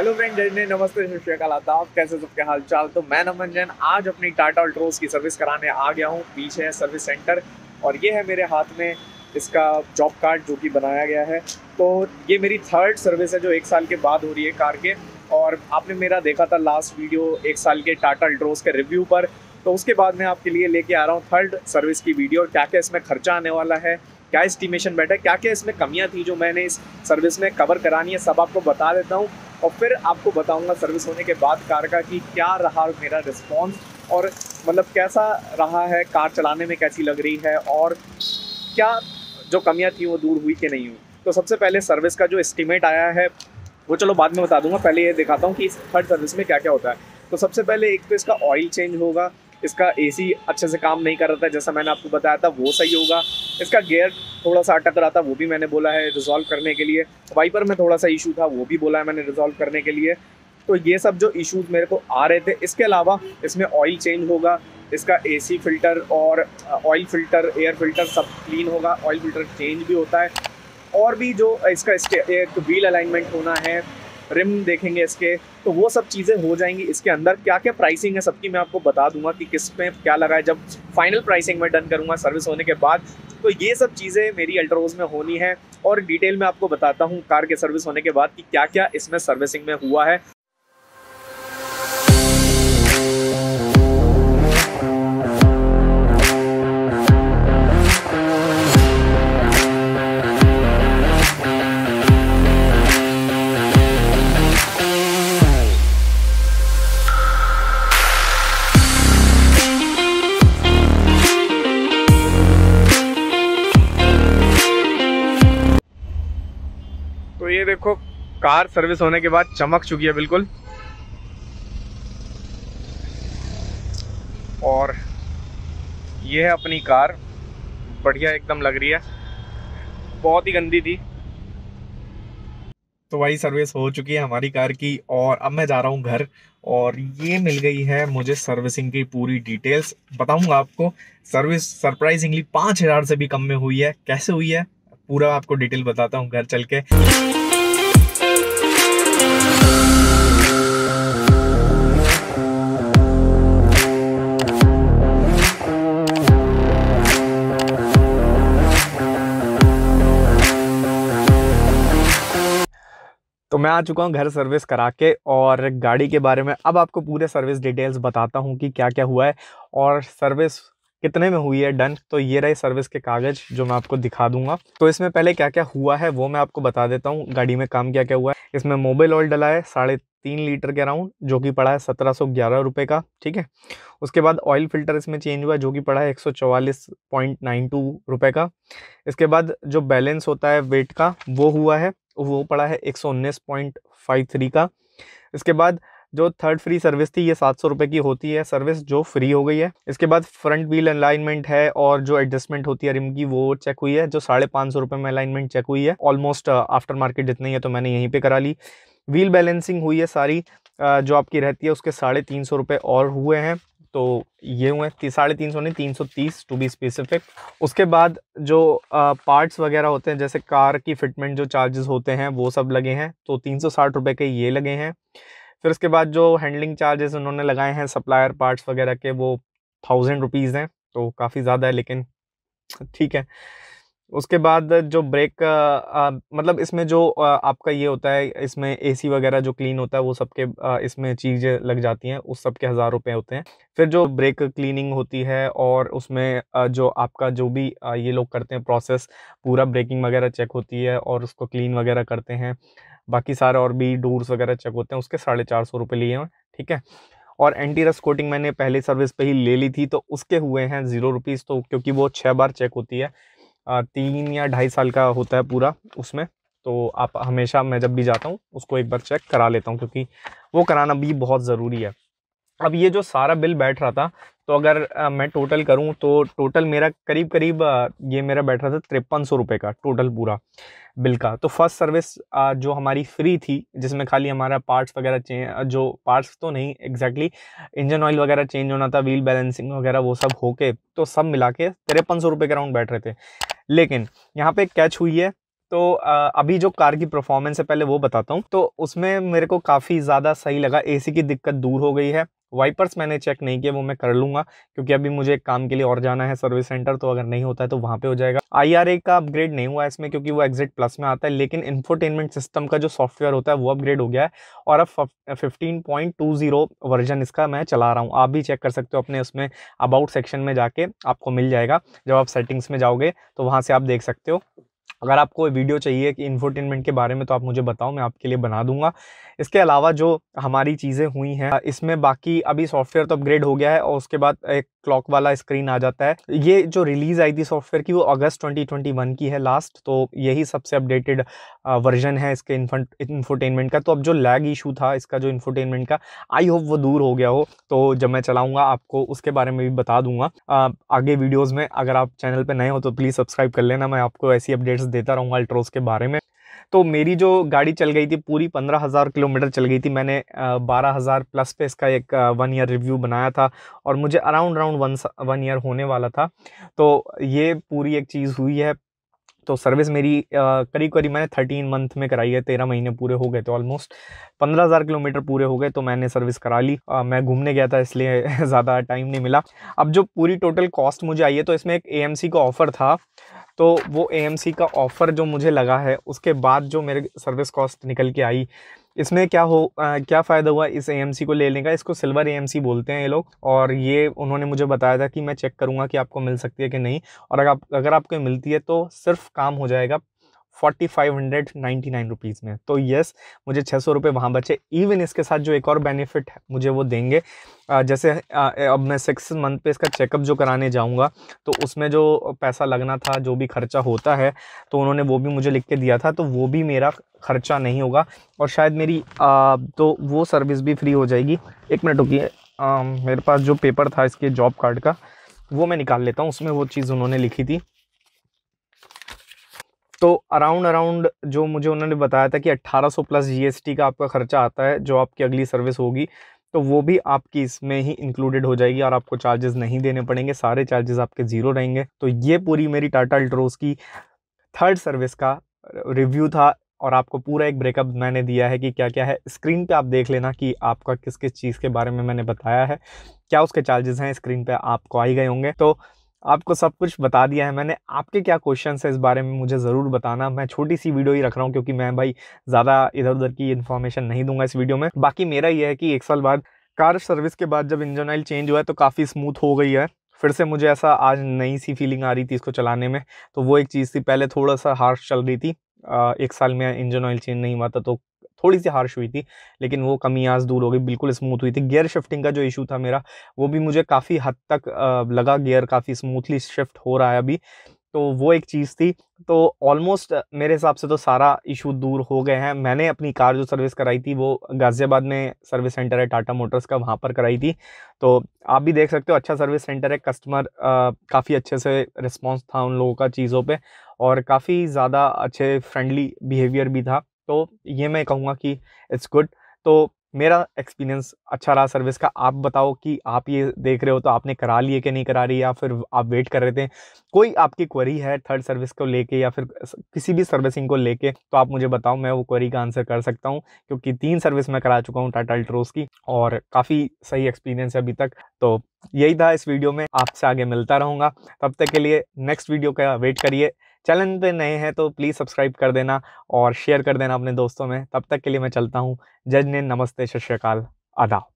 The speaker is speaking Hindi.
हेलो फ्रेंड जय नमस्ते सत श्रीकाल आदाब कैसे सबके हाल चाल तो मैं नमन आज अपनी टाटा अल्ट्रोज की सर्विस कराने आ गया हूँ पीछे है सर्विस सेंटर और ये है मेरे हाथ में इसका जॉब कार्ड जो कि बनाया गया है तो ये मेरी थर्ड सर्विस है जो एक साल के बाद हो रही है कार के और आपने मेरा देखा था लास्ट वीडियो एक साल के टाटा अल्ट्रोज के रिव्यू पर तो उसके बाद मैं आपके लिए लेके आ रहा हूँ थर्ड सर्विस की वीडियो क्या क्या इसमें खर्चा आने वाला है क्या एस्टिमेशन बैठा है क्या क्या इसमें कमियाँ थी जो मैंने इस सर्विस में कवर करानी है सब आपको बता देता हूँ और फिर आपको बताऊंगा सर्विस होने के बाद कार का कि क्या रहा मेरा रिस्पॉन्स और मतलब कैसा रहा है कार चलाने में कैसी लग रही है और क्या जो कमियाँ थी वो दूर हुई कि नहीं हुई तो सबसे पहले सर्विस का जो एस्टिमेट आया है वो चलो बाद में बता दूंगा पहले ये दिखाता हूँ कि इस थर्ड सर्विस में क्या क्या होता है तो सबसे पहले एक तो इसका ऑयल चेंज होगा इसका एसी अच्छे से काम नहीं कर रहा था जैसा मैंने आपको बताया था वो सही होगा इसका गेयर थोड़ा सा अटक रहा था वो भी मैंने बोला है रिजॉल्व करने के लिए वाइपर में थोड़ा सा इशू था वो भी बोला है मैंने रिजॉल्व करने के लिए तो ये सब जो इशूज़ मेरे को आ रहे थे इसके अलावा इसमें ऑयल चेंज होगा इसका एसी फिल्टर और ऑयल फिल्टर एयर फिल्टर सब क्लीन होगा ऑयल फिल्टर चेंज भी होता है और भी जो इसका एक व्हील अलाइनमेंट होना है रिम देखेंगे इसके तो वो सब चीज़ें हो जाएंगी इसके अंदर क्या क्या प्राइसिंग है सबकी मैं आपको बता दूंगा कि किस पे क्या लगा है जब फाइनल प्राइसिंग में डन करूँगा सर्विस होने के बाद तो ये सब चीज़ें मेरी अल्ट्रोज में होनी है और डिटेल में आपको बताता हूँ कार के सर्विस होने के बाद कि क्या क्या इसमें सर्विसिंग में हुआ है तो ये देखो कार सर्विस होने के बाद चमक चुकी है बिल्कुल और ये है अपनी कार बढ़िया एकदम लग रही है बहुत ही गंदी थी तो वही सर्विस हो चुकी है हमारी कार की और अब मैं जा रहा हूँ घर और ये मिल गई है मुझे सर्विसिंग की पूरी डिटेल्स बताऊंगा आपको सर्विस सरप्राइजिंगली पाँच हज़ार से भी कम में हुई है कैसे हुई है पूरा आपको डिटेल बताता हूँ घर चल के मैं आ चुका हूँ घर सर्विस करा के और गाड़ी के बारे में अब आपको पूरे सर्विस डिटेल्स बताता हूँ कि क्या क्या हुआ है और सर्विस कितने में हुई है डन तो ये रहे सर्विस के कागज़ जो मैं आपको दिखा दूंगा तो इसमें पहले क्या क्या हुआ है वो मैं आपको बता देता हूँ गाड़ी में काम क्या क्या हुआ है इसमें मोबाइल ऑयल डला है साढ़े तीन लीटर के अराउंड जो कि पड़ा है सत्रह सौ ग्यारह रुपये का ठीक है उसके बाद ऑयल फिल्टर इसमें चेंज हुआ जो कि पड़ा है एक सौ चवालीस पॉइंट नाइन टू रुपये का इसके बाद जो बैलेंस होता है वेट का वो हुआ है वो पड़ा है एक सौ उन्नीस पॉइंट फाइव थ्री का इसके बाद जो थर्ड फ्री सर्विस थी ये सात सौ रुपये की होती है सर्विस जो फ्री हो गई है इसके बाद फ्रंट व्हील अलाइनमेंट है और जो एडजस्टमेंट होती है रिम की वो चेक हुई है जो साढ़े पाँच सौ रुपये में अलाइनमेंट चेक हुई है ऑलमोस्ट आफ्टर मार्केट जितनी है तो मैंने यहीं पे करा ली व्हील बैलेंसिंग हुई है सारी जो आपकी रहती है उसके साढ़े तीन सौ रुपये और हुए हैं तो ये हुए साढ़े तीन सौ नहीं तीन सौ तीस टू बी स्पेसिफिक उसके बाद जो पार्ट्स वगैरह होते हैं जैसे कार की फिटमेंट जो चार्जेस होते हैं वो सब लगे हैं तो तीन सौ साठ रुपये के ये लगे हैं फिर उसके बाद जो हैंडलिंग चार्जेस उन्होंने लगाए हैं सप्लायर पार्ट्स वगैरह के वो थाउजेंड रुपीज़ हैं तो काफ़ी ज़्यादा है लेकिन ठीक है उसके बाद जो ब्रेक मतलब इसमें जो आ, आपका ये होता है इसमें एसी वगैरह जो क्लीन होता है वो सबके इसमें चीज़ें लग जाती हैं उस सब के हज़ार रुपये होते हैं फिर जो ब्रेक क्लीनिंग होती है और उसमें आ, जो आपका जो भी आ, ये लोग करते हैं प्रोसेस पूरा ब्रेकिंग वगैरह चेक होती है और उसको क्लीन वगैरह करते हैं बाकी सारे और भी डोर्स वगैरह चेक होते हैं उसके साढ़े चार सौ रुपये लिए हैं ठीक है और एंटी रस कोटिंग मैंने पहले सर्विस पे ही ले ली थी तो उसके हुए हैं ज़ीरो रुपीज़ तो क्योंकि वो छः बार चेक होती है तीन या ढाई साल का होता है पूरा उसमें तो आप हमेशा मैं जब भी जाता हूँ उसको एक बार चेक करा लेता हूँ क्योंकि वो कराना भी बहुत ज़रूरी है अब ये जो सारा बिल बैठ रहा था तो अगर आ, मैं टोटल करूँ तो टोटल मेरा करीब करीब ये मेरा बैठ रहा था तिरपन सौ रुपये का टोटल पूरा बिल का तो फर्स्ट सर्विस आ, जो हमारी फ्री थी जिसमें खाली हमारा पार्ट्स वगैरह चेंज जो पार्ट्स तो नहीं एग्जैक्टली इंजन ऑयल वगैरह चेंज होना था व्हील बैलेंसिंग वगैरह वो सब होके तो सब मिला के तिरपन सौ रुपये के बैठ रहे थे लेकिन यहाँ पर कैच हुई है तो अभी जो कार की परफॉर्मेंस है पहले वो बताता हूँ तो उसमें मेरे को काफ़ी ज़्यादा सही लगा एसी की दिक्कत दूर हो गई है वाइपर्स मैंने चेक नहीं किया वो मैं कर लूँगा क्योंकि अभी मुझे एक काम के लिए और जाना है सर्विस सेंटर तो अगर नहीं होता है तो वहाँ पे हो जाएगा आई का अपग्रेड नहीं हुआ इसमें क्योंकि वो एग्जिट प्लस में आता है लेकिन इन्फोटेनमेंट सिस्टम का जो सॉफ्टवेयर होता है वो अपग्रेड हो गया है और अब फिफ्टीन वर्जन इसका मैं चला रहा हूँ आप भी चेक कर सकते हो अपने उसमें अबाउट सेक्शन में जाके आपको मिल जाएगा जब आप सेटिंग्स में जाओगे तो वहाँ से आप देख सकते हो अगर आपको वीडियो चाहिए कि इन्फोटेनमेंट के बारे में तो आप मुझे बताओ मैं आपके लिए बना दूंगा इसके अलावा जो हमारी चीज़ें हुई हैं इसमें बाकी अभी सॉफ्टवेयर तो अपग्रेड हो गया है और उसके बाद एक क्लॉक वाला स्क्रीन आ जाता है ये जो रिलीज़ आई थी सॉफ्टवेयर की वो अगस्त 2021 की है लास्ट तो यही सबसे अपडेटेड वर्जन है इसके इन्फोटेनमेंट का तो अब जो लैग इशू था इसका जो इन्फोटेनमेंट का आई होप वो दूर हो गया हो तो जब मैं चलाऊँगा आपको उसके बारे में भी बता दूंगा आगे वीडियोज़ में अगर आप चैनल पर नए हो तो प्लीज़ सब्सक्राइब कर लेना मैं आपको ऐसी अपडेट्स देता रहूँगा अल्ट्रोस के बारे में तो मेरी जो गाड़ी चल गई थी पूरी पंद्रह हज़ार किलोमीटर चल गई थी मैंने बारह हज़ार प्लस पे इसका एक वन ईयर रिव्यू बनाया था और मुझे around around one one year होने वाला था तो ये पूरी एक चीज़ हुई है तो सर्विस मेरी करीब करीब मैंने थर्टीन मंथ में कराई है तेरह महीने पूरे हो गए थे ऑलमोस्ट पंद्रह हज़ार किलोमीटर पूरे हो गए तो मैंने सर्विस करा ली आ, मैं घूमने गया था इसलिए ज़्यादा टाइम नहीं मिला अब जो पूरी टोटल कॉस्ट मुझे आई है तो इसमें एक एएमसी का ऑफ़र था तो वो ए का ऑफ़र जो मुझे लगा है उसके बाद जो मेरे सर्विस कॉस्ट निकल के आई इसमें क्या हो आ, क्या फ़ायदा हुआ इस एएमसी को ले लेने का इसको सिल्वर एएमसी बोलते हैं ये लोग और ये उन्होंने मुझे बताया था कि मैं चेक करूँगा कि आपको मिल सकती है कि नहीं और अगर आप अगर आपको मिलती है तो सिर्फ काम हो जाएगा forty five hundred ninety nine rupees में तो येस मुझे छः सौ रुपये वहाँ बचे इवन इसके साथ जो एक और बेनिफिट है मुझे वो देंगे जैसे अब मैं सिक्स मंथ पे इसका चेकअप जो कराने जाऊँगा तो उसमें जो पैसा लगना था जो भी खर्चा होता है तो उन्होंने वो भी मुझे लिख के दिया था तो वो भी मेरा खर्चा नहीं होगा और शायद मेरी आ, तो वो सर्विस भी फ्री हो जाएगी एक मिनट रुकी मेरे पास जो पेपर था इसके जॉब कार्ड का वो मैं निकाल लेता हूँ उसमें वो चीज़ उन्होंने लिखी थी तो अराउंड अराउंड जो मुझे उन्होंने बताया था कि 1800 प्लस जीएसटी का आपका खर्चा आता है जो आपकी अगली सर्विस होगी तो वो भी आपकी इसमें ही इंक्लूडेड हो जाएगी और आपको चार्जेस नहीं देने पड़ेंगे सारे चार्जेस आपके ज़ीरो रहेंगे तो ये पूरी मेरी टाटा अल्ट्रोस की थर्ड सर्विस का रिव्यू था और आपको पूरा एक ब्रेकअप मैंने दिया है कि क्या क्या है स्क्रीन पे आप देख लेना कि आपका किस किस चीज़ के बारे में मैंने बताया है क्या उसके चार्जेस हैं स्क्रीन पे आपको आ ही गए होंगे तो आपको सब कुछ बता दिया है मैंने आपके क्या क्वेश्चन है इस बारे में मुझे ज़रूर बताना मैं छोटी सी वीडियो ही रख रहा हूँ क्योंकि मैं भाई ज़्यादा इधर उधर की इन्फॉर्मेशन नहीं दूंगा इस वीडियो में बाकी मेरा ये है कि एक साल बाद कार सर्विस के बाद जब इंजन ऑयल चेंज हुआ है तो काफ़ी स्मूथ हो गई है फिर से मुझे ऐसा आज नई सी फीलिंग आ रही थी इसको चलाने में तो वो एक चीज़ थी पहले थोड़ा सा हार्श चल रही थी एक साल में इंजन ऑयल चेंज नहीं हुआ था तो थोड़ी सी हार्श हुई थी लेकिन वो कमी आज दूर हो गई बिल्कुल स्मूथ हुई थी गियर शिफ्टिंग का जो इशू था मेरा वो भी मुझे काफ़ी हद तक लगा गियर काफ़ी स्मूथली शिफ्ट हो रहा है अभी तो वो एक चीज़ थी तो ऑलमोस्ट मेरे हिसाब से तो सारा इशू दूर हो गए हैं मैंने अपनी कार जो सर्विस कराई थी वो गाज़ियाबाद में सर्विस सेंटर है टाटा मोटर्स का वहाँ पर कराई थी तो आप भी देख सकते हो अच्छा सर्विस सेंटर है कस्टमर काफ़ी अच्छे से रिस्पॉन्स था उन लोगों का चीज़ों पर और काफ़ी ज़्यादा अच्छे फ्रेंडली बिहेवियर भी था तो ये मैं कहूँगा कि इट्स गुड तो मेरा एक्सपीरियंस अच्छा रहा सर्विस का आप बताओ कि आप ये देख रहे हो तो आपने करा लिए कि नहीं करा रही या फिर आप वेट कर रहे थे कोई आपकी क्वेरी है थर्ड सर्विस को लेके या फिर किसी भी सर्विसिंग को लेके तो आप मुझे बताओ मैं वो क्वेरी का आंसर कर सकता हूँ क्योंकि तीन सर्विस मैं करा चुका हूँ टाटा अल्ट्रोस की और काफ़ी सही एक्सपीरियंस है अभी तक तो यही था इस वीडियो में आपसे आगे मिलता रहूँगा तब तक के लिए नेक्स्ट वीडियो का वेट करिए चैनल पे नए हैं तो प्लीज़ सब्सक्राइब कर देना और शेयर कर देना अपने दोस्तों में तब तक के लिए मैं चलता हूँ जज ने नमस्ते सत श्रीकाल अदा